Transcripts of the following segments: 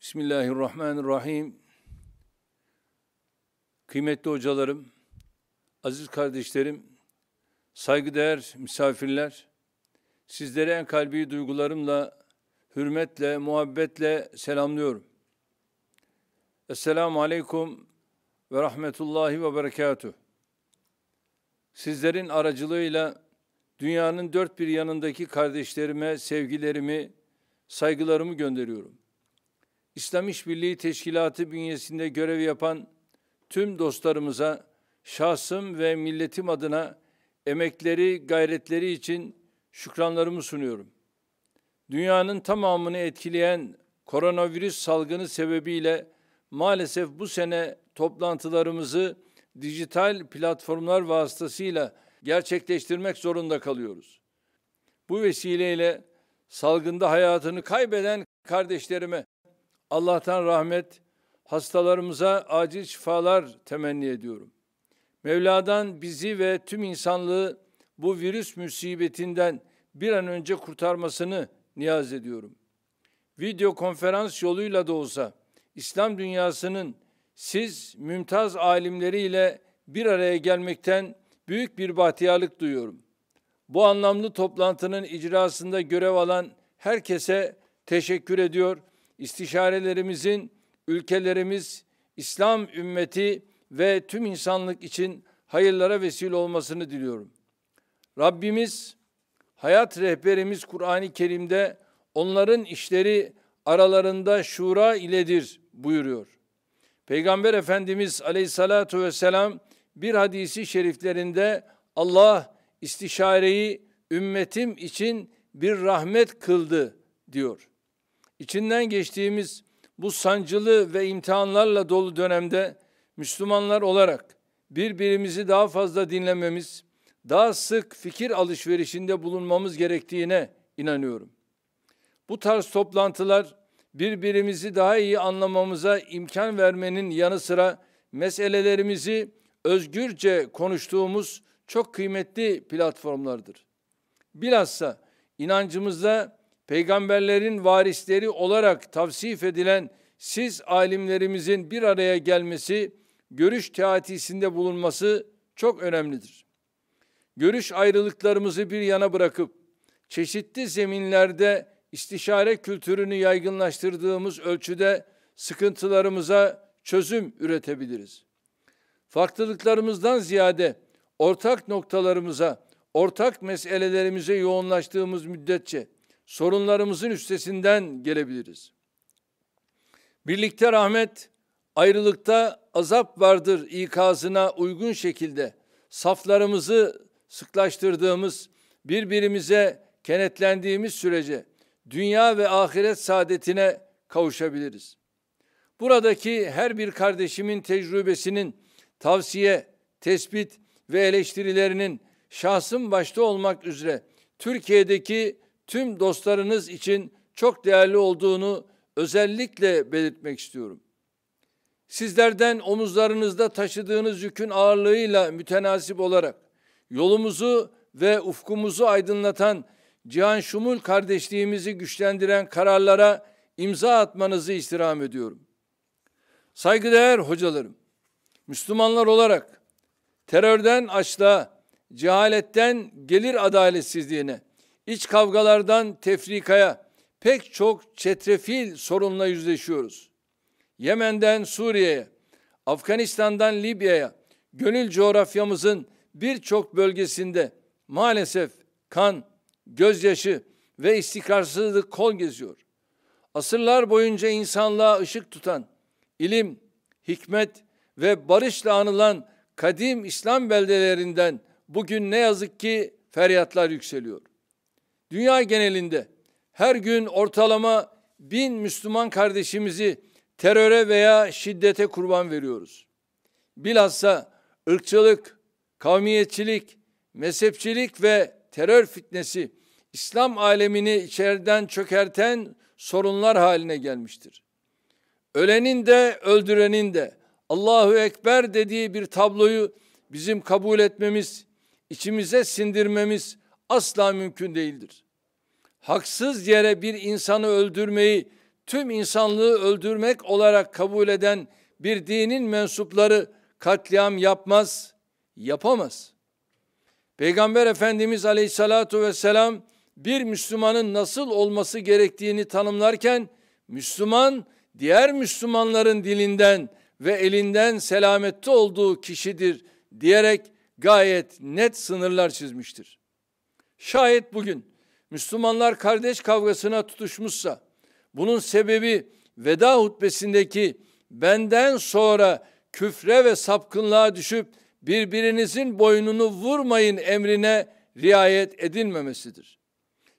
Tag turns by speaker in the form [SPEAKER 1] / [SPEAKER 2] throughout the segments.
[SPEAKER 1] Bismillahirrahmanirrahim. Kıymetli hocalarım, aziz kardeşlerim, saygıdeğer misafirler, sizlere en kalbi duygularımla, hürmetle, muhabbetle selamlıyorum. Esselamu Aleyküm ve Rahmetullahi ve Berekatuh. Sizlerin aracılığıyla dünyanın dört bir yanındaki kardeşlerime sevgilerimi, saygılarımı gönderiyorum. İslam İşbirliği Teşkilatı bünyesinde görev yapan tüm dostlarımıza şahsım ve milletim adına emekleri, gayretleri için şükranlarımı sunuyorum. Dünyanın tamamını etkileyen koronavirüs salgını sebebiyle maalesef bu sene toplantılarımızı dijital platformlar vasıtasıyla gerçekleştirmek zorunda kalıyoruz. Bu vesileyle salgında hayatını kaybeden kardeşlerime Allah'tan rahmet, hastalarımıza acil şifalar temenni ediyorum. Mevla'dan bizi ve tüm insanlığı bu virüs müsibetinden bir an önce kurtarmasını niyaz ediyorum. Video konferans yoluyla da olsa İslam dünyasının siz mümtaz alimleriyle bir araya gelmekten büyük bir bahtiyarlık duyuyorum. Bu anlamlı toplantının icrasında görev alan herkese teşekkür ediyor istişarelerimizin ülkelerimiz, İslam ümmeti ve tüm insanlık için hayırlara vesile olmasını diliyorum. Rabbimiz, hayat rehberimiz Kur'an-ı Kerim'de onların işleri aralarında şura iledir buyuruyor. Peygamber Efendimiz aleyhissalatu vesselam bir hadisi şeriflerinde Allah istişareyi ümmetim için bir rahmet kıldı diyor. İçinden geçtiğimiz bu sancılı ve imtihanlarla dolu dönemde Müslümanlar olarak birbirimizi daha fazla dinlememiz, daha sık fikir alışverişinde bulunmamız gerektiğine inanıyorum. Bu tarz toplantılar birbirimizi daha iyi anlamamıza imkan vermenin yanı sıra meselelerimizi özgürce konuştuğumuz çok kıymetli platformlardır. Bilhassa inancımızda peygamberlerin varisleri olarak tavsif edilen siz alimlerimizin bir araya gelmesi, görüş teatisinde bulunması çok önemlidir. Görüş ayrılıklarımızı bir yana bırakıp çeşitli zeminlerde istişare kültürünü yaygınlaştırdığımız ölçüde sıkıntılarımıza çözüm üretebiliriz. Farklılıklarımızdan ziyade ortak noktalarımıza, ortak meselelerimize yoğunlaştığımız müddetçe sorunlarımızın üstesinden gelebiliriz. Birlikte rahmet, ayrılıkta azap vardır ikazına uygun şekilde saflarımızı sıklaştırdığımız, birbirimize kenetlendiğimiz sürece dünya ve ahiret saadetine kavuşabiliriz. Buradaki her bir kardeşimin tecrübesinin tavsiye, tespit ve eleştirilerinin şahsım başta olmak üzere Türkiye'deki tüm dostlarınız için çok değerli olduğunu özellikle belirtmek istiyorum. Sizlerden omuzlarınızda taşıdığınız yükün ağırlığıyla mütenasip olarak yolumuzu ve ufkumuzu aydınlatan Cihan Şumul kardeşliğimizi güçlendiren kararlara imza atmanızı istirham ediyorum. Saygıdeğer hocalarım, Müslümanlar olarak terörden açlığa, cehaletten gelir adaletsizliğine, iç kavgalardan tefrikaya pek çok çetrefil sorunla yüzleşiyoruz. Yemen'den Suriye'ye, Afganistan'dan Libya'ya, gönül coğrafyamızın birçok bölgesinde maalesef kan, gözyaşı ve istikrarsızlık kol geziyor. Asırlar boyunca insanlığa ışık tutan, ilim, hikmet ve barışla anılan kadim İslam beldelerinden bugün ne yazık ki feryatlar yükseliyor dünya genelinde her gün ortalama bin Müslüman kardeşimizi teröre veya şiddete kurban veriyoruz. Bilhassa ırkçılık, kavmiyetçilik, mezhepçilik ve terör fitnesi İslam alemini içeriden çökerten sorunlar haline gelmiştir. Ölenin de öldürenin de Allahu Ekber dediği bir tabloyu bizim kabul etmemiz, içimize sindirmemiz asla mümkün değildir. Haksız yere bir insanı öldürmeyi tüm insanlığı öldürmek olarak kabul eden bir dinin mensupları katliam yapmaz, yapamaz. Peygamber Efendimiz Aleyhissalatu vesselam bir Müslümanın nasıl olması gerektiğini tanımlarken Müslüman diğer Müslümanların dilinden ve elinden selamette olduğu kişidir diyerek gayet net sınırlar çizmiştir. Şayet bugün Müslümanlar kardeş kavgasına tutuşmuşsa bunun sebebi veda hutbesindeki benden sonra küfre ve sapkınlığa düşüp birbirinizin boynunu vurmayın emrine riayet edilmemesidir.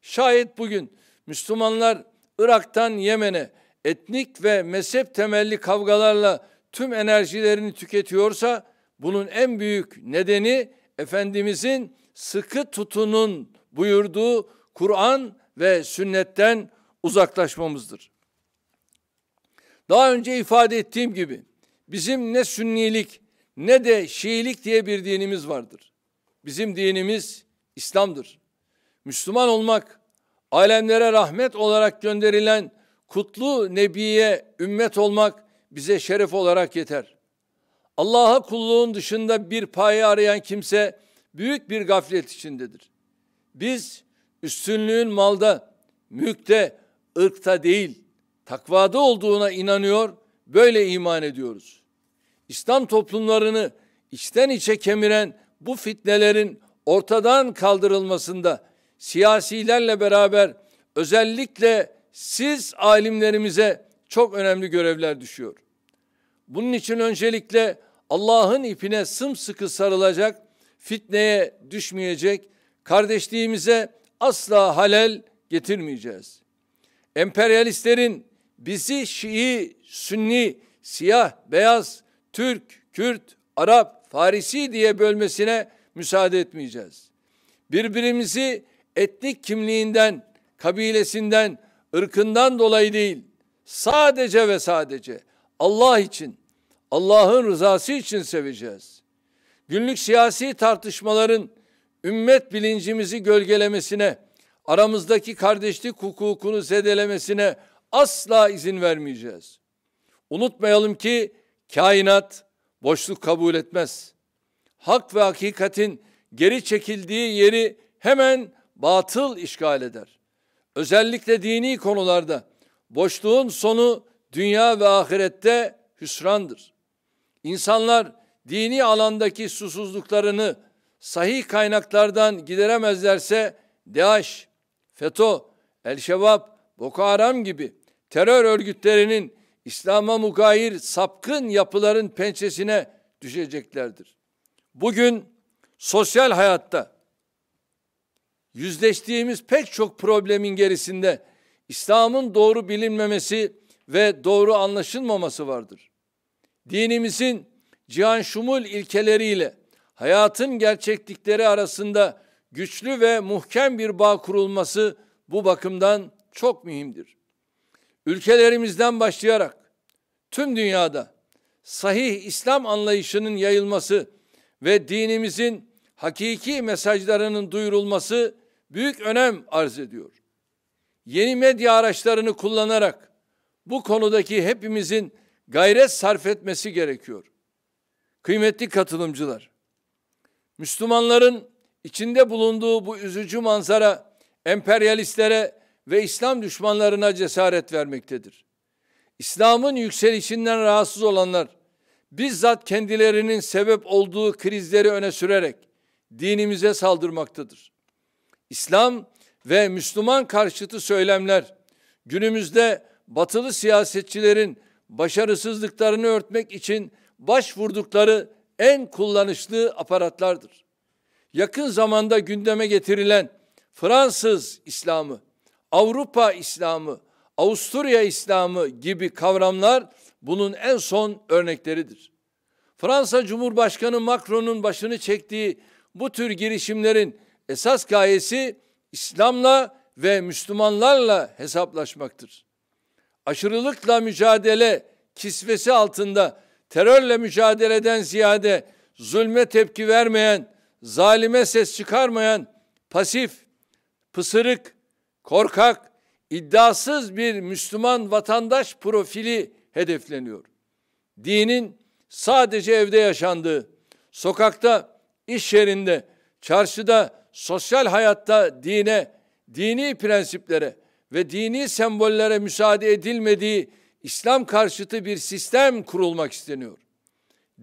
[SPEAKER 1] Şayet bugün Müslümanlar Irak'tan Yemen'e etnik ve mezhep temelli kavgalarla tüm enerjilerini tüketiyorsa bunun en büyük nedeni Efendimizin sıkı tutunun buyurduğu Kur'an ve sünnetten uzaklaşmamızdır. Daha önce ifade ettiğim gibi bizim ne sünnilik ne de Şiilik diye bir dinimiz vardır. Bizim dinimiz İslam'dır. Müslüman olmak alemlere rahmet olarak gönderilen kutlu nebiye ümmet olmak bize şeref olarak yeter. Allah'a kulluğun dışında bir payı arayan kimse büyük bir gaflet içindedir. Biz üstünlüğün malda, mülkte, ırkta değil, takvada olduğuna inanıyor, böyle iman ediyoruz. İslam toplumlarını içten içe kemiren bu fitnelerin ortadan kaldırılmasında siyasilerle beraber özellikle siz alimlerimize çok önemli görevler düşüyor. Bunun için öncelikle Allah'ın ipine sımsıkı sarılacak fitneye düşmeyecek, kardeşliğimize asla halel getirmeyeceğiz. Emperyalistlerin bizi Şii, Sünni, siyah, beyaz, Türk, Kürt, Arap, Farisi diye bölmesine müsaade etmeyeceğiz. Birbirimizi etnik kimliğinden, kabilesinden, ırkından dolayı değil, sadece ve sadece Allah için, Allah'ın rızası için seveceğiz günlük siyasi tartışmaların ümmet bilincimizi gölgelemesine, aramızdaki kardeşlik hukukunu zedelemesine asla izin vermeyeceğiz. Unutmayalım ki kainat boşluk kabul etmez. Hak ve hakikatin geri çekildiği yeri hemen batıl işgal eder. Özellikle dini konularda boşluğun sonu dünya ve ahirette hüsrandır. İnsanlar dini alandaki susuzluklarını sahih kaynaklardan gideremezlerse DAEŞ, FETÖ, El-Şebab, Boko Haram gibi terör örgütlerinin İslam'a mugayir sapkın yapıların pençesine düşeceklerdir. Bugün sosyal hayatta yüzleştiğimiz pek çok problemin gerisinde İslam'ın doğru bilinmemesi ve doğru anlaşılmaması vardır. Dinimizin cihan şumul ilkeleriyle hayatın gerçeklikleri arasında güçlü ve muhkem bir bağ kurulması bu bakımdan çok mühimdir. Ülkelerimizden başlayarak tüm dünyada sahih İslam anlayışının yayılması ve dinimizin hakiki mesajlarının duyurulması büyük önem arz ediyor. Yeni medya araçlarını kullanarak bu konudaki hepimizin gayret sarf etmesi gerekiyor. Kıymetli katılımcılar, Müslümanların içinde bulunduğu bu üzücü manzara emperyalistlere ve İslam düşmanlarına cesaret vermektedir. İslam'ın yükselişinden rahatsız olanlar bizzat kendilerinin sebep olduğu krizleri öne sürerek dinimize saldırmaktadır. İslam ve Müslüman karşıtı söylemler günümüzde batılı siyasetçilerin başarısızlıklarını örtmek için başvurdukları en kullanışlı aparatlardır. Yakın zamanda gündeme getirilen Fransız İslamı, Avrupa İslamı, Avusturya İslamı gibi kavramlar bunun en son örnekleridir. Fransa Cumhurbaşkanı Macron'un başını çektiği bu tür girişimlerin esas gayesi İslam'la ve Müslümanlarla hesaplaşmaktır. Aşırılıkla mücadele kisvesi altında terörle mücadeleden ziyade zulme tepki vermeyen, zalime ses çıkarmayan, pasif, pısırık, korkak, iddiasız bir Müslüman vatandaş profili hedefleniyor. Dinin sadece evde yaşandığı, sokakta, iş yerinde, çarşıda, sosyal hayatta dine, dini prensiplere ve dini sembollere müsaade edilmediği İslam karşıtı bir sistem kurulmak isteniyor.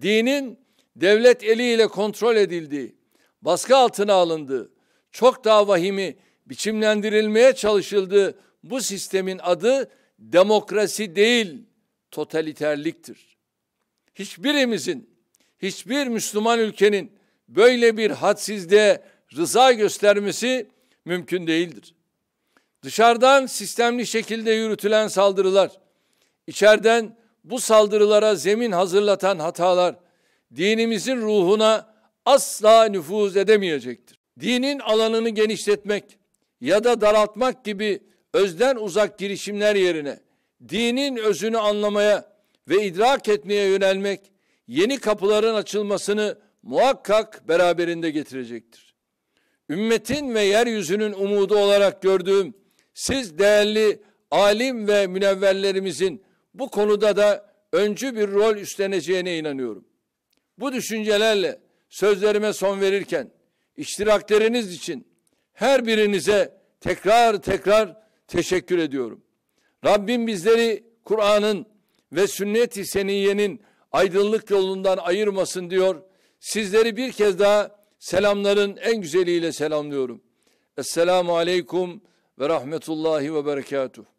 [SPEAKER 1] Dinin devlet eliyle kontrol edildiği, baskı altına alındığı, çok daha vahimi biçimlendirilmeye çalışıldığı bu sistemin adı demokrasi değil, totaliterliktir. Hiçbirimizin, hiçbir Müslüman ülkenin böyle bir hadsizliğe rıza göstermesi mümkün değildir. Dışarıdan sistemli şekilde yürütülen saldırılar, İçeriden bu saldırılara zemin hazırlatan hatalar dinimizin ruhuna asla nüfuz edemeyecektir. Dinin alanını genişletmek ya da daraltmak gibi özden uzak girişimler yerine dinin özünü anlamaya ve idrak etmeye yönelmek yeni kapıların açılmasını muhakkak beraberinde getirecektir. Ümmetin ve yeryüzünün umudu olarak gördüğüm siz değerli alim ve münevverlerimizin bu konuda da öncü bir rol üstleneceğine inanıyorum. Bu düşüncelerle sözlerime son verirken iştirakleriniz için her birinize tekrar tekrar teşekkür ediyorum. Rabbim bizleri Kur'an'ın ve sünnet-i seniyyenin aydınlık yolundan ayırmasın diyor. Sizleri bir kez daha selamların en güzeliyle selamlıyorum. Esselamu aleykum ve rahmetullahi ve berekatuhu.